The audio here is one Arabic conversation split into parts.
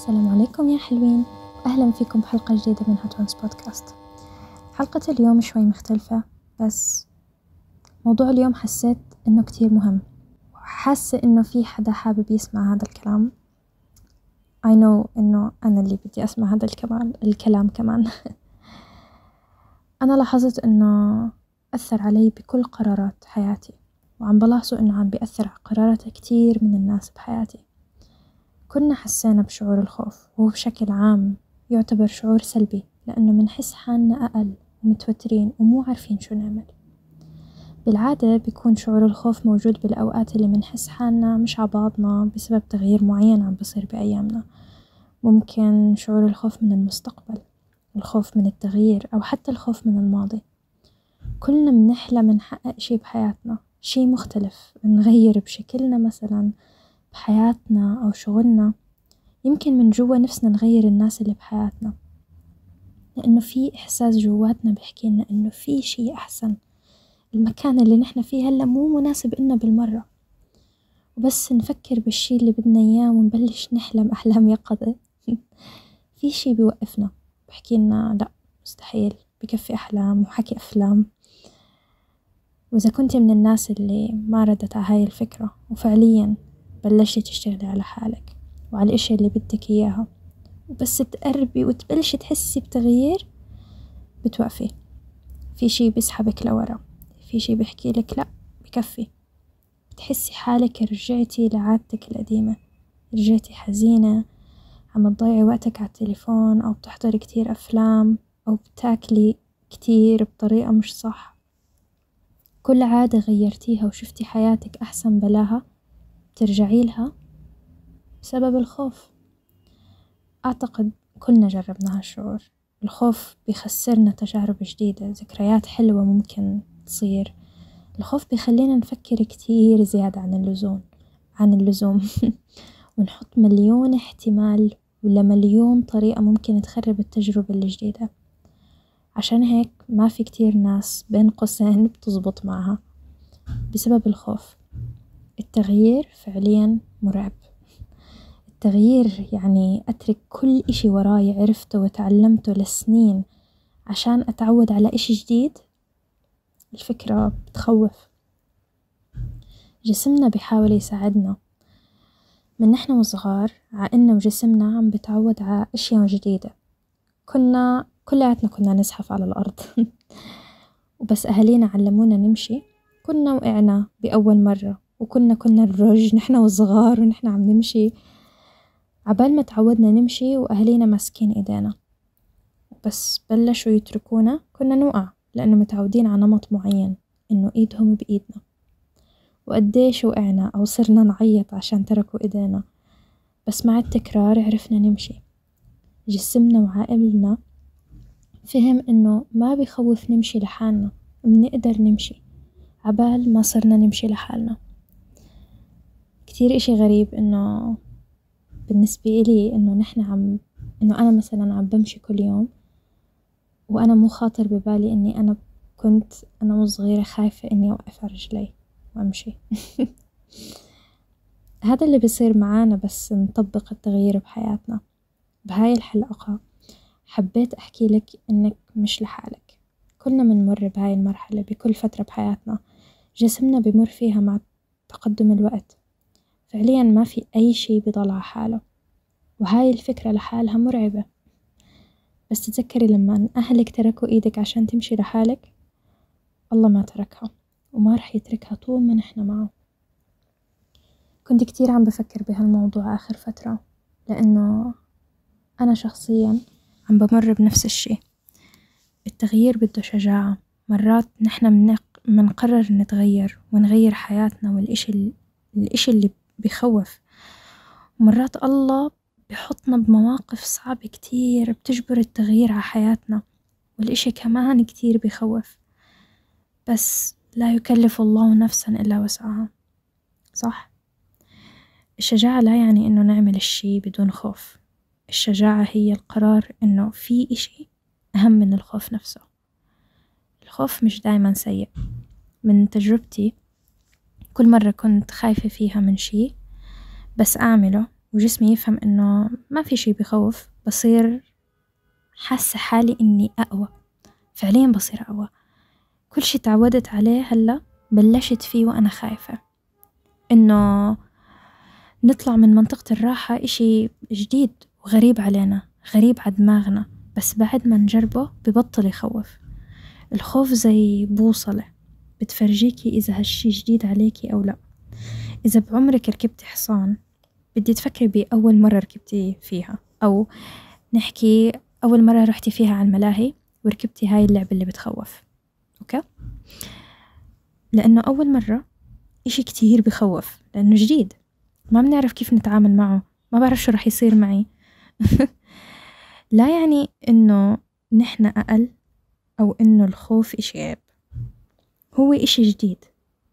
السلام عليكم يا حلوين أهلا فيكم بحلقة جديدة من هاتونز بودكاست حلقة اليوم شوي مختلفة بس موضوع اليوم حسيت إنه كتير مهم حاسة إنه في حدا حابب يسمع هذا الكلام I know إنه أنا اللي بدي أسمع هذا الكمان الكلام كمان أنا لاحظت إنه أثر علي بكل قرارات حياتي وعم بلاحظه إنه عم بيأثر على قرارات كتير من الناس بحياتي كنا حسينا بشعور الخوف وهو بشكل عام يعتبر شعور سلبي لأنه منحس حالنا أقل ومتوترين ومو عارفين شو نعمل بالعادة بيكون شعور الخوف موجود بالأوقات اللي منحس حالنا مش عبعضنا بسبب تغيير معين عم بصير بأيامنا ممكن شعور الخوف من المستقبل الخوف من التغيير أو حتى الخوف من الماضي كلنا منحلم نحقق شي بحياتنا شي مختلف نغير بشكلنا مثلا بحياتنا أو شغلنا يمكن من جوا نفسنا نغير الناس اللي بحياتنا لأنه في إحساس جواتنا بيحكي لنا إنه في شي أحسن المكان اللي نحن فيه هلا مو مناسب إلنا بالمرة وبس نفكر بالشي اللي بدنا إياه ونبلش نحلم أحلام يقظة في شي بيوقفنا بحكي لنا لأ مستحيل بكفي أحلام وحكي أفلام وإذا كنت من الناس اللي ما ردت على هاي الفكرة وفعليا بلشتي تشتغلي على حالك وعلى الأشياء اللي بدك إياها وبس تقربي وتبلشي تحسي بتغيير بتوقفي في شي بيسحبك لورا في شي بيحكي لك لأ بكفي بتحسي حالك رجعتي لعادتك القديمة رجعتي حزينة عم تضيعي وقتك على التليفون أو بتحضري كتير أفلام أو بتاكلي كتير بطريقة مش صح كل عادة غيرتيها وشفتي حياتك أحسن بلاها ترجعي لها بسبب الخوف أعتقد كلنا جربنا هالشعور الخوف بيخسرنا تجارب جديدة ذكريات حلوة ممكن تصير الخوف بيخلينا نفكر كتير زيادة عن اللزوم عن اللزوم ونحط مليون احتمال ولا مليون طريقة ممكن تخرب التجربة الجديدة عشان هيك ما في كتير ناس بين قوسين بتزبط معها بسبب الخوف التغيير فعليا مرعب التغيير يعني أترك كل إشي وراي عرفته وتعلمته لسنين عشان أتعود على إشي جديد الفكرة بتخوف جسمنا بيحاول يساعدنا من نحن وصغار عقلنا وجسمنا عم بتعود على أشياء جديدة كنا كلياتنا كنا نزحف على الأرض وبس أهالينا علمونا نمشي كنا وقعنا بأول مرة وكنا كنا الرج نحن وصغار ونحن عم نمشي عبال ما تعودنا نمشي وأهالينا ماسكين إيدينا بس بلشوا يتركونا كنا نوقع لأنه متعودين على نمط معين إنه إيدهم بإيدنا وقديش وقعنا أو صرنا نعيط عشان تركوا إيدينا بس مع التكرار عرفنا نمشي جسمنا وعقلنا فهم إنه ما بخوف نمشي لحالنا بنقدر نمشي عبال ما صرنا نمشي لحالنا كتير إشي غريب إنه بالنسبة إلي إنه نحن عم إنه أنا مثلا عم بمشي كل يوم وأنا مو خاطر ببالي إني أنا كنت أنا وصغيرة خايفة إني أوقف على رجلي وأمشي هذا اللي بصير معانا بس نطبق التغيير بحياتنا بهاي الحلقة حبيت أحكي لك إنك مش لحالك كلنا بنمر بهاي المرحلة بكل فترة بحياتنا جسمنا بمر فيها مع تقدم الوقت فعليا ما في أي شي بيضل على حاله وهاي الفكرة لحالها مرعبة بس تتذكري لما أهلك تركوا إيدك عشان تمشي لحالك الله ما تركها وما رح يتركها طول ما نحن معه كنت كتير عم بفكر بهالموضوع آخر فترة لأنه أنا شخصيا عم بمر بنفس الشي التغيير بده شجاعة مرات نحنا منقرر نتغير ونغير حياتنا والإشي الإشي اللي بخوف ومرات الله بحطنا بمواقف صعبة كتير بتجبر التغيير على حياتنا والإشي كمان كتير بخوف بس لا يكلف الله نفسا إلا وسعها صح؟ الشجاعة لا يعني إنه نعمل الشي بدون خوف الشجاعة هي القرار إنه في إشي أهم من الخوف نفسه الخوف مش دايما سيء من تجربتي كل مرة كنت خايفة فيها من شي بس أعمله وجسمي يفهم إنه ما في شي بخوف بصير حاسة حالي إني أقوى فعليا بصير أقوى كل شي تعودت عليه هلأ بلشت فيه وأنا خايفة إنه نطلع من منطقة الراحة إشي جديد وغريب علينا غريب على دماغنا بس بعد ما نجربه ببطل يخوف الخوف زي بوصلة بتفرجيكي إذا هالشي جديد عليكي أو لأ إذا بعمرك ركبتي حصان بدي تفكري بأول مرة ركبتي فيها أو نحكي أول مرة رحتي فيها على الملاهي وركبتي هاي اللعبة اللي بتخوف أوكي لأنه أول مرة إشي كتير بخوف لأنه جديد ما بنعرف كيف نتعامل معه ما بعرف شو رح يصير معي لا يعني إنه نحن أقل أو إنه الخوف إشي عيب هو إشي جديد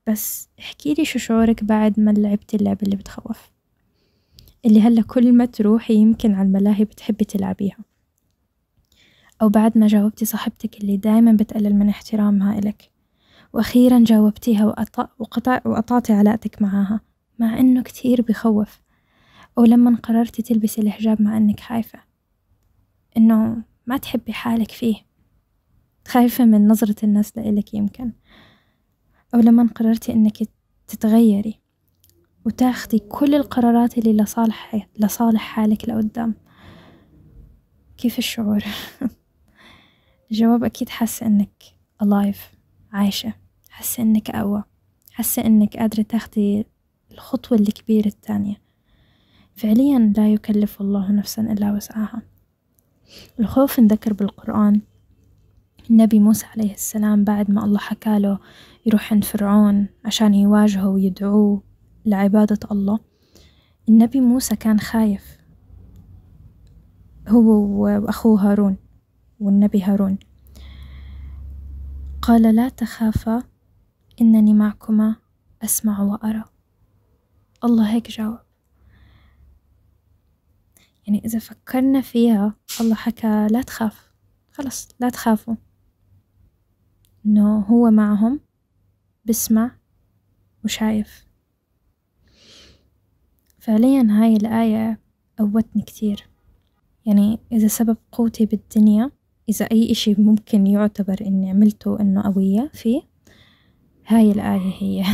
بس احكيلي شو شعورك بعد ما لعبتي اللعبة اللي بتخوف اللي هلأ كل ما تروحي يمكن عالملاهي بتحبي تلعبيها أو بعد ما جاوبتي صاحبتك اللي دايما بتقلل من احترامها إلك وأخيرا جاوبتيها وقطعتي علاقتك معاها مع إنه كتير بخوف أو لما قررتي تلبسي الحجاب مع إنك خايفة إنه ما تحبي حالك فيه خايفة من نظرة الناس لإلك يمكن أو لما قررتي أنك تتغيري وتاخدي كل القرارات اللي لصالح لصالح حالك لقدام كيف الشعور؟ الجواب أكيد حاسة أنك alive عايشة حاسة أنك أقوى حاسة أنك قادرة تاخدي الخطوة الكبيرة التانية فعليا لا يكلف الله نفسا إلا وسعها الخوف نذكر بالقرآن النبي موسى عليه السلام بعد ما الله حكاله يروح عند فرعون عشان يواجهه ويدعوه لعبادة الله النبي موسى كان خايف هو وأخوه هارون والنبي هارون قال لا تخافا إنني معكما أسمع وأرى الله هيك جاوب يعني إذا فكرنا فيها الله حكى لا تخاف خلص لا تخافوا إنه هو معهم بسمع وشايف فعليا هاي الآية قوتني كتير يعني إذا سبب قوتي بالدنيا إذا أي إشي ممكن يعتبر إني عملته إنه قوية فيه هاي الآية هي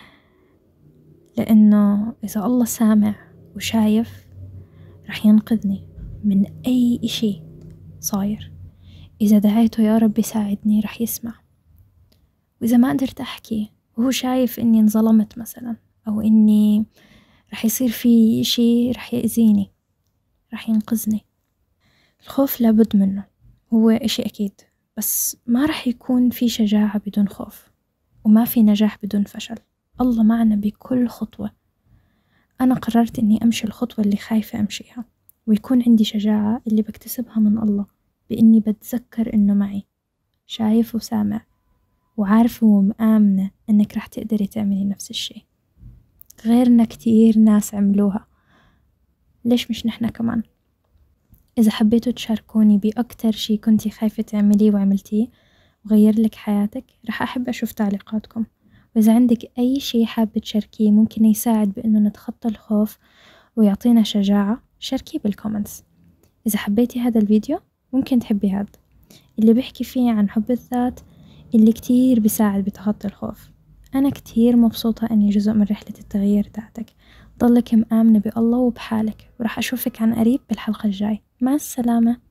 لأنه إذا الله سامع وشايف رح ينقذني من أي إشي صاير إذا دعيته يا رب يساعدني رح يسمع وإذا ما قدرت أحكي وهو شايف إني انظلمت مثلا أو إني رح يصير في إشي رح يأذيني رح ينقذني الخوف لابد منه هو إشي أكيد بس ما رح يكون في شجاعة بدون خوف وما في نجاح بدون فشل الله معنا بكل خطوة أنا قررت إني أمشي الخطوة اللي خايفة أمشيها ويكون عندي شجاعة اللي بكتسبها من الله بإني بتذكر إنه معي شايف وسامع وعارفة ومآمنة إنك راح تقدري تعملي نفس الشي غيرنا كتير ناس عملوها ليش مش نحنا كمان إذا حبيتوا تشاركوني بأكتر شي كنتي خايفة تعمليه وعملتيه وغير لك حياتك رح أحب أشوف تعليقاتكم وإذا عندك أي شي حابة تشاركيه ممكن يساعد بإنه نتخطى الخوف ويعطينا شجاعة شاركيه بالكومنتس إذا حبيتي هذا الفيديو ممكن تحبي هاد اللي بحكي فيه عن حب الذات اللي كتير بيساعد بتخطي الخوف أنا كتير مبسوطة أني جزء من رحلة التغيير تاعتك ضلك مآمنة بالله وبحالك ورح أشوفك عن قريب بالحلقة الجاي مع السلامة